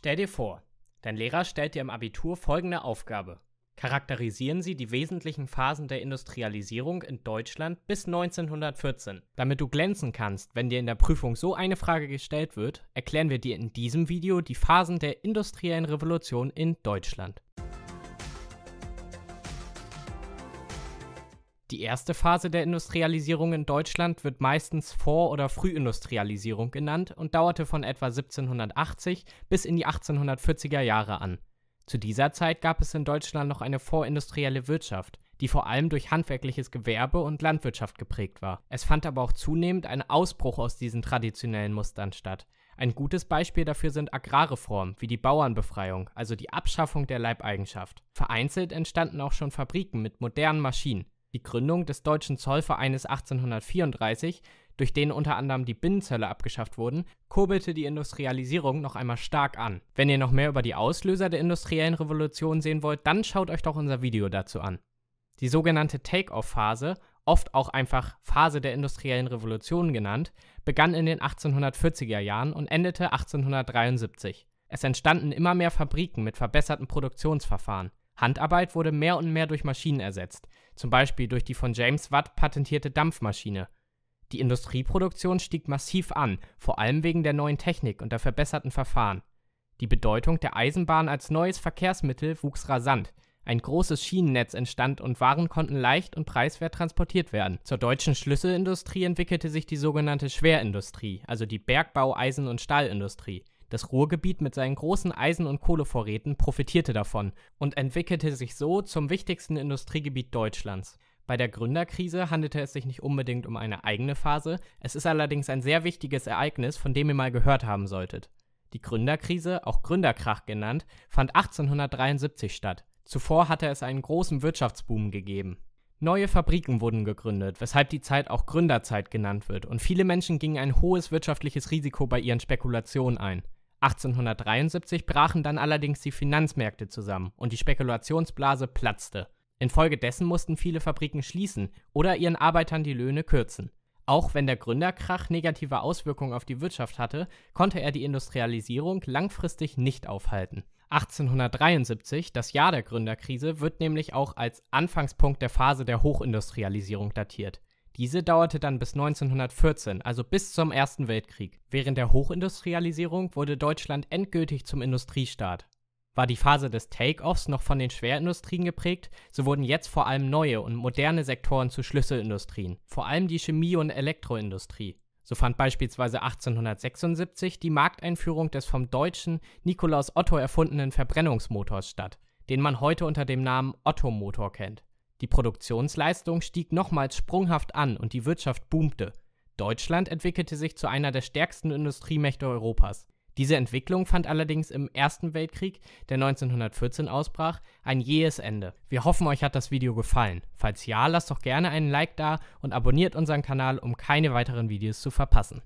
Stell dir vor, dein Lehrer stellt dir im Abitur folgende Aufgabe. Charakterisieren Sie die wesentlichen Phasen der Industrialisierung in Deutschland bis 1914. Damit du glänzen kannst, wenn dir in der Prüfung so eine Frage gestellt wird, erklären wir dir in diesem Video die Phasen der industriellen Revolution in Deutschland. Die erste Phase der Industrialisierung in Deutschland wird meistens Vor- oder Frühindustrialisierung genannt und dauerte von etwa 1780 bis in die 1840er Jahre an. Zu dieser Zeit gab es in Deutschland noch eine vorindustrielle Wirtschaft, die vor allem durch handwerkliches Gewerbe und Landwirtschaft geprägt war. Es fand aber auch zunehmend ein Ausbruch aus diesen traditionellen Mustern statt. Ein gutes Beispiel dafür sind Agrarreformen wie die Bauernbefreiung, also die Abschaffung der Leibeigenschaft. Vereinzelt entstanden auch schon Fabriken mit modernen Maschinen die Gründung des Deutschen Zollvereines 1834, durch den unter anderem die Binnenzölle abgeschafft wurden, kurbelte die Industrialisierung noch einmal stark an. Wenn ihr noch mehr über die Auslöser der industriellen Revolution sehen wollt, dann schaut euch doch unser Video dazu an. Die sogenannte Take-off-Phase, oft auch einfach Phase der industriellen Revolution genannt, begann in den 1840er Jahren und endete 1873. Es entstanden immer mehr Fabriken mit verbesserten Produktionsverfahren. Handarbeit wurde mehr und mehr durch Maschinen ersetzt zum Beispiel durch die von James Watt patentierte Dampfmaschine. Die Industrieproduktion stieg massiv an, vor allem wegen der neuen Technik und der verbesserten Verfahren. Die Bedeutung der Eisenbahn als neues Verkehrsmittel wuchs rasant. Ein großes Schienennetz entstand und Waren konnten leicht und preiswert transportiert werden. Zur deutschen Schlüsselindustrie entwickelte sich die sogenannte Schwerindustrie, also die Bergbau-, Eisen- und Stahlindustrie. Das Ruhrgebiet mit seinen großen Eisen- und Kohlevorräten profitierte davon und entwickelte sich so zum wichtigsten Industriegebiet Deutschlands. Bei der Gründerkrise handelte es sich nicht unbedingt um eine eigene Phase, es ist allerdings ein sehr wichtiges Ereignis, von dem ihr mal gehört haben solltet. Die Gründerkrise, auch Gründerkrach genannt, fand 1873 statt. Zuvor hatte es einen großen Wirtschaftsboom gegeben. Neue Fabriken wurden gegründet, weshalb die Zeit auch Gründerzeit genannt wird, und viele Menschen gingen ein hohes wirtschaftliches Risiko bei ihren Spekulationen ein. 1873 brachen dann allerdings die Finanzmärkte zusammen und die Spekulationsblase platzte. Infolgedessen mussten viele Fabriken schließen oder ihren Arbeitern die Löhne kürzen. Auch wenn der Gründerkrach negative Auswirkungen auf die Wirtschaft hatte, konnte er die Industrialisierung langfristig nicht aufhalten. 1873, das Jahr der Gründerkrise, wird nämlich auch als Anfangspunkt der Phase der Hochindustrialisierung datiert. Diese dauerte dann bis 1914, also bis zum Ersten Weltkrieg. Während der Hochindustrialisierung wurde Deutschland endgültig zum Industriestaat. War die Phase des Take-offs noch von den Schwerindustrien geprägt, so wurden jetzt vor allem neue und moderne Sektoren zu Schlüsselindustrien, vor allem die Chemie- und Elektroindustrie. So fand beispielsweise 1876 die Markteinführung des vom deutschen Nikolaus Otto erfundenen Verbrennungsmotors statt, den man heute unter dem Namen Otto-Motor kennt. Die Produktionsleistung stieg nochmals sprunghaft an und die Wirtschaft boomte. Deutschland entwickelte sich zu einer der stärksten Industriemächte Europas. Diese Entwicklung fand allerdings im Ersten Weltkrieg, der 1914 ausbrach, ein jähes Ende. Wir hoffen, euch hat das Video gefallen. Falls ja, lasst doch gerne einen Like da und abonniert unseren Kanal, um keine weiteren Videos zu verpassen.